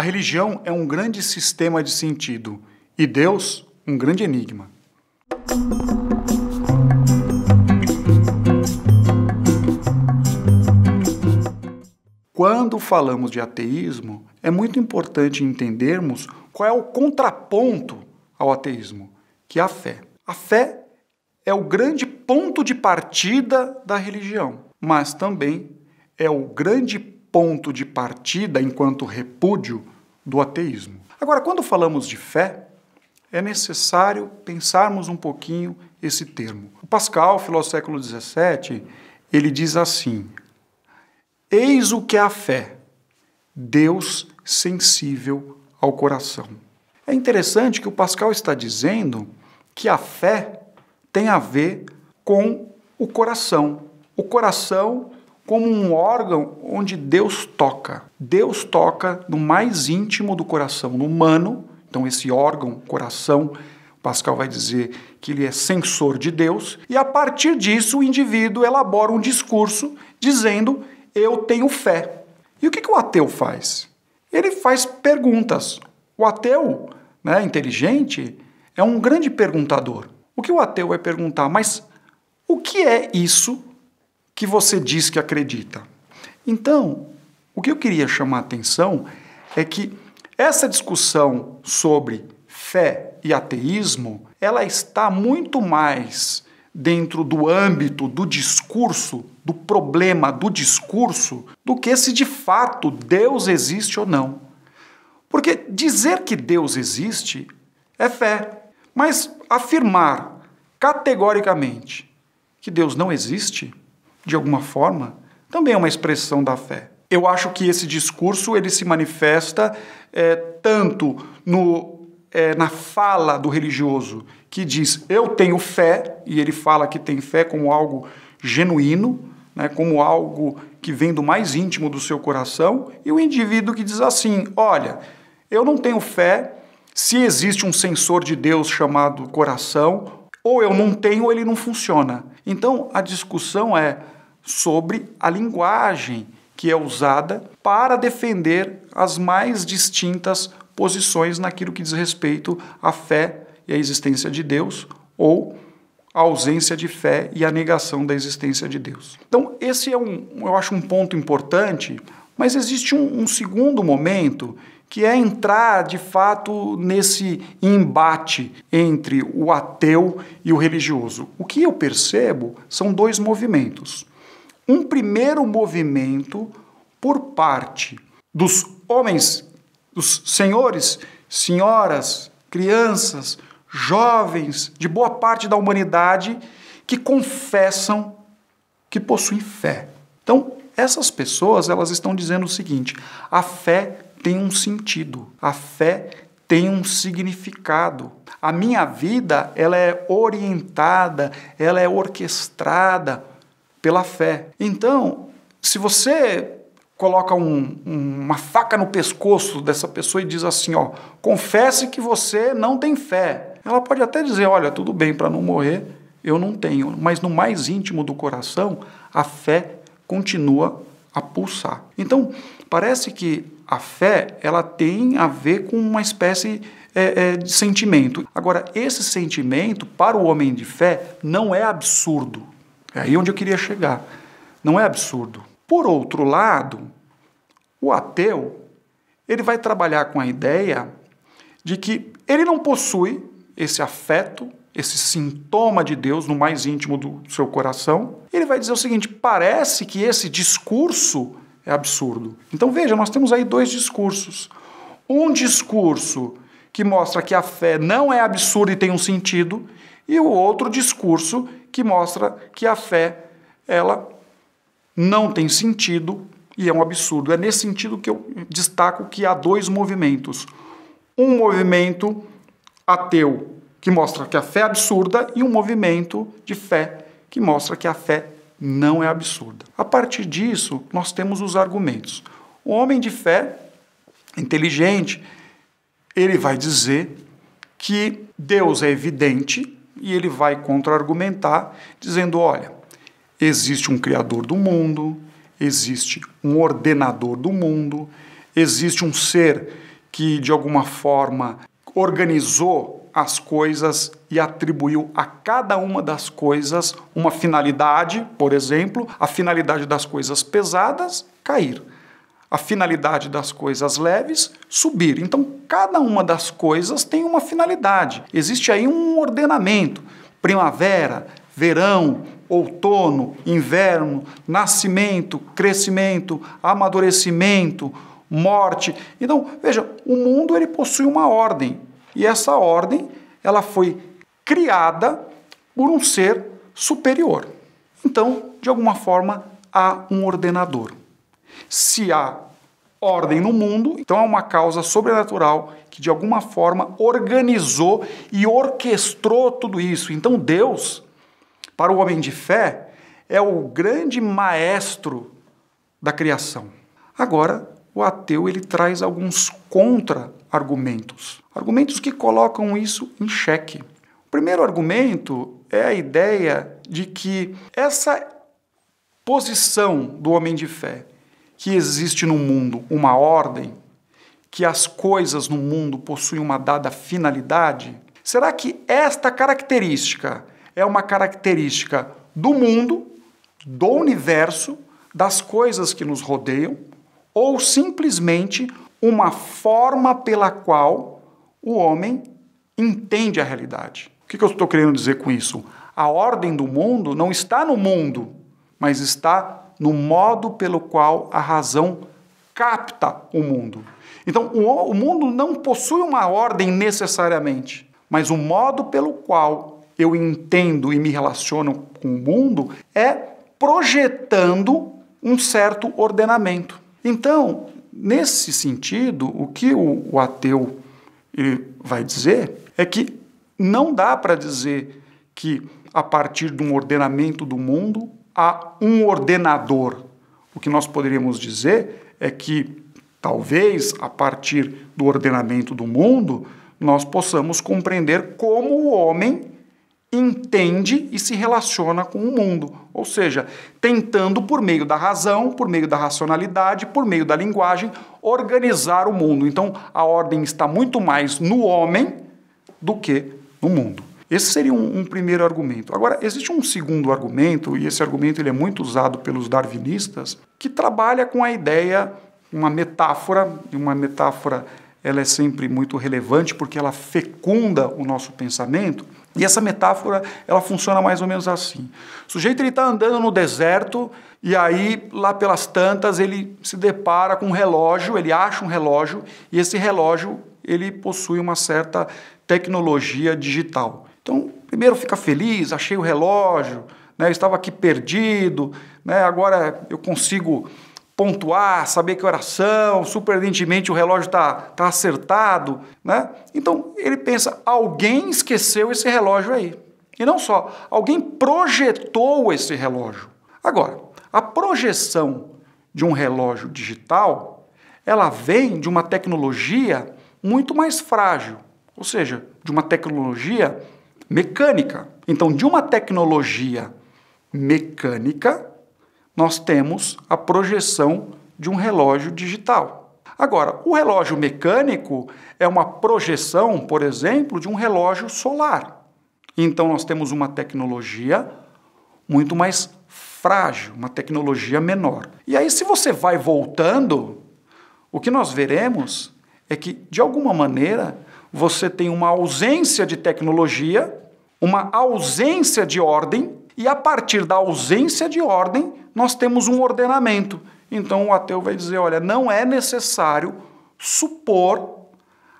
A religião é um grande sistema de sentido e Deus um grande enigma. Quando falamos de ateísmo, é muito importante entendermos qual é o contraponto ao ateísmo, que é a fé. A fé é o grande ponto de partida da religião, mas também é o grande ponto de partida enquanto repúdio do ateísmo. Agora, quando falamos de fé, é necessário pensarmos um pouquinho esse termo. O Pascal, filósofo do século XVII, ele diz assim: Eis o que é a fé, Deus sensível ao coração. É interessante que o Pascal está dizendo que a fé tem a ver com o coração. O coração como um órgão onde Deus toca. Deus toca no mais íntimo do coração, no humano. Então, esse órgão, coração, Pascal vai dizer que ele é sensor de Deus, e a partir disso o indivíduo elabora um discurso dizendo: Eu tenho fé. E o que, que o ateu faz? Ele faz perguntas. O ateu, né, inteligente, é um grande perguntador. O que o ateu vai perguntar? Mas o que é isso que você diz que acredita. Então, o que eu queria chamar a atenção é que essa discussão sobre fé e ateísmo, ela está muito mais dentro do âmbito do discurso, do problema do discurso, do que se de fato Deus existe ou não. Porque dizer que Deus existe é fé, mas afirmar categoricamente que Deus não existe de alguma forma, também é uma expressão da fé. Eu acho que esse discurso ele se manifesta é, tanto no, é, na fala do religioso que diz eu tenho fé e ele fala que tem fé como algo genuíno, né, como algo que vem do mais íntimo do seu coração, e o indivíduo que diz assim: olha, eu não tenho fé se existe um sensor de Deus chamado coração ou eu não tenho ou ele não funciona. Então a discussão é sobre a linguagem que é usada para defender as mais distintas posições naquilo que diz respeito à fé e à existência de Deus ou a ausência de fé e a negação da existência de Deus. Então, esse é um, eu acho um ponto importante, mas existe um, um segundo momento que é entrar de fato nesse embate entre o ateu e o religioso. O que eu percebo são dois movimentos. Um primeiro movimento por parte dos homens, dos senhores, senhoras, crianças, jovens de boa parte da humanidade que confessam que possuem fé. Então, essas pessoas, elas estão dizendo o seguinte: a fé tem um sentido. A fé tem um significado. A minha vida, ela é orientada, ela é orquestrada pela fé. Então, se você coloca um, uma faca no pescoço dessa pessoa e diz assim, ó, confesse que você não tem fé. Ela pode até dizer, olha, tudo bem, para não morrer, eu não tenho, mas no mais íntimo do coração, a fé continua a pulsar. Então, parece que a fé, ela tem a ver com uma espécie é, é, de sentimento. Agora, esse sentimento, para o homem de fé, não é absurdo. É aí onde eu queria chegar. Não é absurdo. Por outro lado, o ateu, ele vai trabalhar com a ideia de que ele não possui esse afeto, esse sintoma de Deus no mais íntimo do seu coração. Ele vai dizer o seguinte: parece que esse discurso é absurdo. Então veja, nós temos aí dois discursos. Um discurso que mostra que a fé não é absurda e tem um sentido, e o outro discurso que mostra que a fé ela não tem sentido e é um absurdo. É nesse sentido que eu destaco que há dois movimentos. Um movimento ateu que mostra que a fé é absurda e um movimento de fé que mostra que a fé não é absurda. A partir disso, nós temos os argumentos. O homem de fé, inteligente, ele vai dizer que Deus é evidente e ele vai contra-argumentar, dizendo: olha, existe um Criador do mundo, existe um ordenador do mundo, existe um ser que de alguma forma organizou as coisas e atribuiu a cada uma das coisas uma finalidade, por exemplo, a finalidade das coisas pesadas, cair. A finalidade das coisas leves, subir. Então, cada uma das coisas tem uma finalidade. Existe aí um ordenamento: primavera, verão, outono, inverno, nascimento, crescimento, amadurecimento, morte. Então, veja, o mundo ele possui uma ordem e essa ordem, ela foi criada por um ser superior. Então, de alguma forma, há um ordenador. Se há ordem no mundo, então é uma causa sobrenatural que de alguma forma organizou e orquestrou tudo isso. Então, Deus, para o homem de fé, é o grande maestro da criação. Agora, o ateu ele traz alguns contra argumentos. Argumentos que colocam isso em xeque. O primeiro argumento é a ideia de que essa posição do homem de fé, que existe no mundo uma ordem, que as coisas no mundo possuem uma dada finalidade, será que esta característica é uma característica do mundo, do universo, das coisas que nos rodeiam, ou simplesmente uma forma pela qual o homem entende a realidade. O que eu estou querendo dizer com isso? A ordem do mundo não está no mundo, mas está no modo pelo qual a razão capta o mundo. Então, o, mundo não possui uma ordem necessariamente, mas o modo pelo qual eu entendo e me relaciono com o mundo é projetando um certo ordenamento. Então, Nesse sentido, o que o, o ateu ele eh, vai dizer é que não dá para dizer que a partir de um ordenamento do mundo há um ordenador. O que nós poderíamos dizer é que talvez a partir do ordenamento do mundo nós possamos compreender como o homem entende e se relaciona com o mundo, ou seja, tentando por meio da razão, por meio da racionalidade, por meio da linguagem, organizar o mundo. Então, a ordem está muito mais no homem do que no mundo. Esse seria um, um primeiro argumento. Agora, existe um segundo argumento, e esse argumento ele é muito usado pelos darwinistas, que trabalha com a ideia, uma metáfora, e uma metáfora ela é sempre muito relevante porque ela fecunda o nosso pensamento, e essa metáfora, ela funciona mais ou menos assim. O sujeito está andando no deserto e aí, lá pelas tantas, ele se depara com um relógio, ele acha um relógio e esse relógio, ele possui uma certa tecnologia digital. Então, primeiro fica feliz, achei o relógio, né, eu estava aqui perdido, né, agora eu consigo pontuar, saber que oração, surpreendentemente o relógio está tá acertado, né? Então ele pensa, alguém esqueceu esse relógio aí. E não só, alguém projetou esse relógio. Agora, a projeção de um relógio digital, ela vem de uma tecnologia muito mais frágil, ou seja, de uma tecnologia mecânica. Então, de uma tecnologia mecânica, nós temos a projeção de um relógio digital. Agora, o relógio mecânico é uma projeção, por exemplo, de um relógio solar. Então, nós temos uma tecnologia muito mais frágil, uma tecnologia menor. E aí, se você vai voltando, o que nós veremos é que, de alguma maneira, você tem uma ausência de tecnologia, uma ausência de ordem, e a partir da ausência de ordem, nós temos um ordenamento. Então o ateu vai dizer: olha, não é necessário supor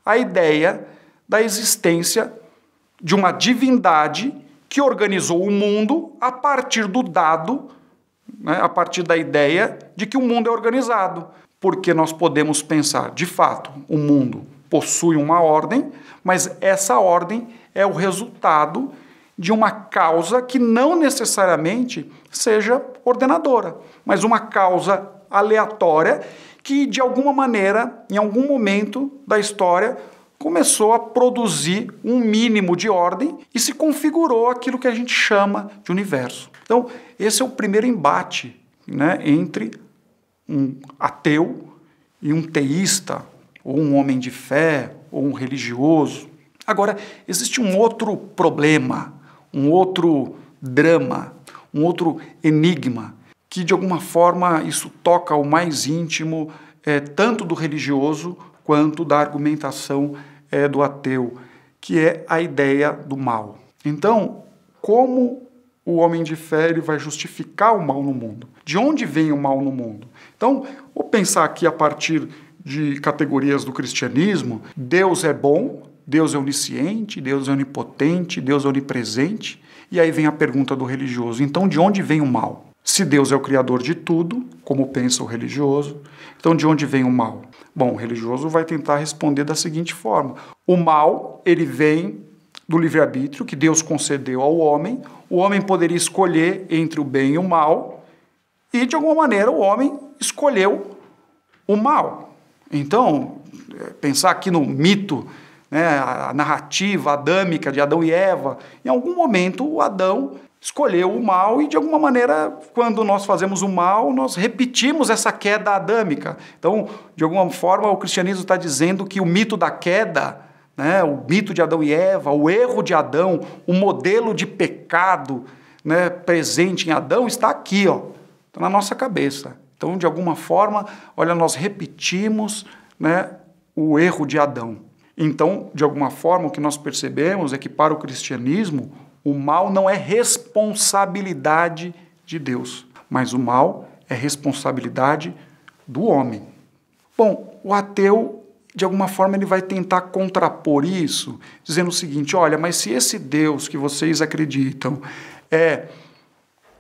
a ideia da existência de uma divindade que organizou o mundo a partir do dado, né, a partir da ideia de que o mundo é organizado. Porque nós podemos pensar, de fato, o mundo possui uma ordem, mas essa ordem é o resultado de uma causa que não necessariamente seja ordenadora, mas uma causa aleatória que, de alguma maneira, em algum momento da história, começou a produzir um mínimo de ordem e se configurou aquilo que a gente chama de universo. Então, esse é o primeiro embate né, entre um ateu e um teísta, ou um homem de fé, ou um religioso. Agora, existe um outro problema um outro drama, um outro enigma, que de alguma forma isso toca o mais íntimo é, tanto do religioso quanto da argumentação é, do ateu, que é a ideia do mal. Então, como o homem de fé ele vai justificar o mal no mundo? De onde vem o mal no mundo? Então, vou pensar aqui a partir de categorias do cristianismo: Deus é bom, Deus é onisciente, Deus é onipotente, Deus é onipresente. E aí vem a pergunta do religioso: então de onde vem o mal? Se Deus é o criador de tudo, como pensa o religioso, então de onde vem o mal? Bom, o religioso vai tentar responder da seguinte forma: o mal, ele vem do livre-arbítrio que Deus concedeu ao homem. O homem poderia escolher entre o bem e o mal, e de alguma maneira o homem escolheu o mal. Então, é, pensar aqui no mito né, a narrativa adâmica de Adão e Eva, em algum momento o Adão escolheu o mal e, de alguma maneira, quando nós fazemos o mal, nós repetimos essa queda adâmica. Então, de alguma forma, o cristianismo está dizendo que o mito da queda, né, o mito de Adão e Eva, o erro de Adão, o modelo de pecado né, presente em Adão está aqui, ó, tá na nossa cabeça. Então, de alguma forma, olha, nós repetimos né, o erro de Adão. Então, de alguma forma, o que nós percebemos é que para o cristianismo, o mal não é responsabilidade de Deus, mas o mal é responsabilidade do homem. Bom, o ateu, de alguma forma, ele vai tentar contrapor isso, dizendo o seguinte: olha, mas se esse Deus que vocês acreditam é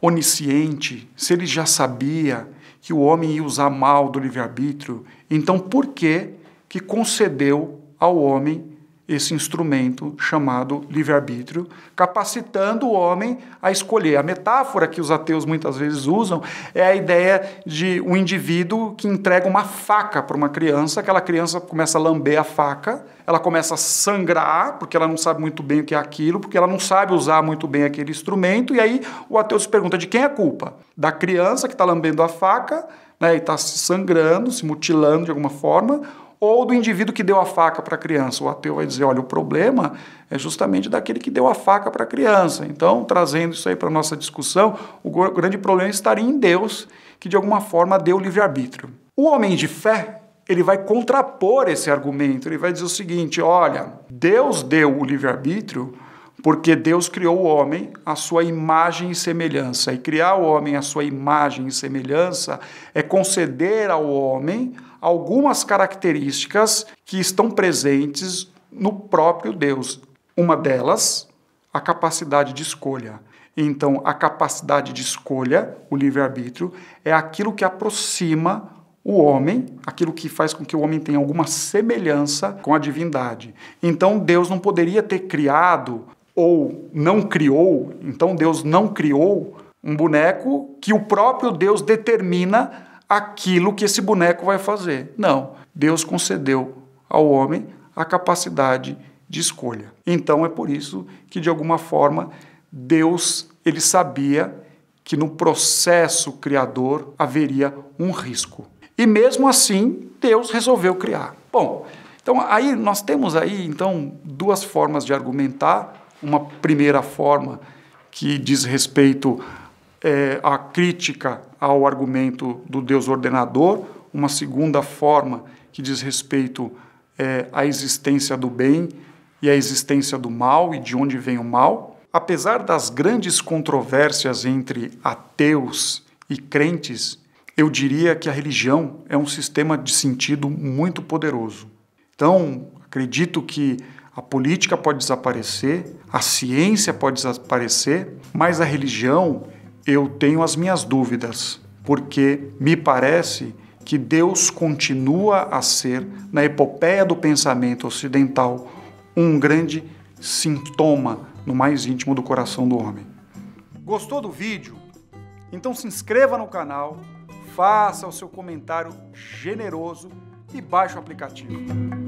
onisciente, se ele já sabia que o homem ia usar mal do livre-arbítrio, então por que que concedeu ao homem esse instrumento chamado livre-arbítrio, capacitando o homem a escolher. A metáfora que os ateus muitas vezes usam é a ideia de um indivíduo que entrega uma faca para uma criança, aquela criança começa a lamber a faca, ela começa a sangrar, porque ela não sabe muito bem o que é aquilo, porque ela não sabe usar muito bem aquele instrumento, e aí o ateu se pergunta de quem é a culpa? Da criança que está lambendo a faca, né, e está se sangrando, se mutilando de alguma forma, ou do indivíduo que deu a faca para a criança. O ateu vai dizer: olha, o problema é justamente daquele que deu a faca para a criança. Então, trazendo isso aí para a nossa discussão, o grande problema estaria em Deus, que de alguma forma deu livre-arbítrio. O homem de fé, ele vai contrapor esse argumento, ele vai dizer o seguinte: olha, Deus deu o livre-arbítrio. Porque Deus criou o homem à sua imagem e semelhança. E criar o homem à sua imagem e semelhança é conceder ao homem algumas características que estão presentes no próprio Deus. Uma delas, a capacidade de escolha. Então, a capacidade de escolha, o livre-arbítrio, é aquilo que aproxima o homem, aquilo que faz com que o homem tenha alguma semelhança com a divindade. Então, Deus não poderia ter criado ou não criou, então Deus não criou um boneco que o próprio Deus determina aquilo que esse boneco vai fazer. Não. Deus concedeu ao homem a capacidade de escolha. Então é por isso que de alguma forma Deus, ele sabia que no processo criador haveria um risco. E mesmo assim, Deus resolveu criar. Bom, então aí nós temos aí então duas formas de argumentar. Uma primeira forma que diz respeito é, à crítica ao argumento do Deus ordenador, uma segunda forma que diz respeito é, à existência do bem e à existência do mal e de onde vem o mal. Apesar das grandes controvérsias entre ateus e crentes, eu diria que a religião é um sistema de sentido muito poderoso. Então, acredito que a política pode desaparecer, a ciência pode desaparecer, mas a religião eu tenho as minhas dúvidas, porque me parece que Deus continua a ser, na epopeia do pensamento ocidental, um grande sintoma no mais íntimo do coração do homem. Gostou do vídeo? Então se inscreva no canal, faça o seu comentário generoso e baixe o aplicativo.